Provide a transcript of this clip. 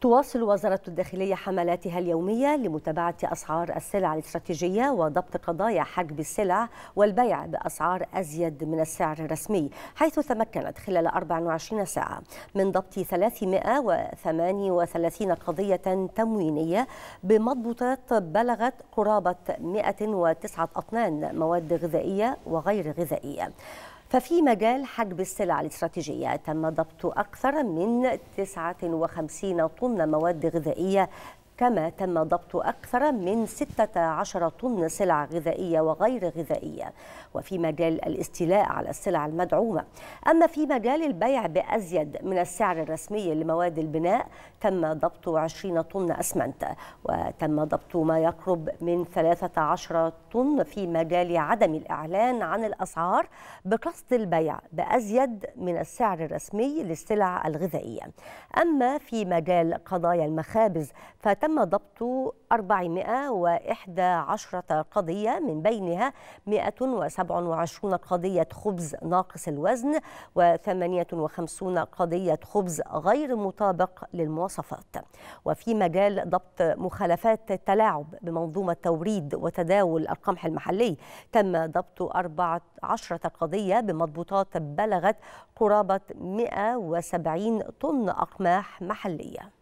تواصل وزارة الداخلية حملاتها اليومية لمتابعة أسعار السلع الاستراتيجية وضبط قضايا حجب السلع والبيع بأسعار أزيد من السعر الرسمي حيث تمكنت خلال 24 ساعة من ضبط 338 قضية تموينية بمضبوطات بلغت قرابة 109 أطنان مواد غذائية وغير غذائية ففي مجال حجب السلع الاستراتيجية تم ضبط أكثر من 59 طن مواد غذائية كما تم ضبط أكثر من 16 طن سلع غذائية وغير غذائية وفي مجال الاستيلاء على السلع المدعومة أما في مجال البيع بأزيد من السعر الرسمي لمواد البناء تم ضبط 20 طن أسمنت وتم ضبط ما يقرب من 13 طن في مجال عدم الإعلان عن الأسعار بقصد البيع بأزيد من السعر الرسمي للسلع الغذائية أما في مجال قضايا المخابز فتم تم ضبط 411 قضية من بينها 127 قضية خبز ناقص الوزن و58 قضية خبز غير مطابق للمواصفات وفي مجال ضبط مخالفات التلاعب بمنظومة توريد وتداول القمح المحلي تم ضبط 14 قضية بمضبوطات بلغت قرابة 170 طن أقماح محلية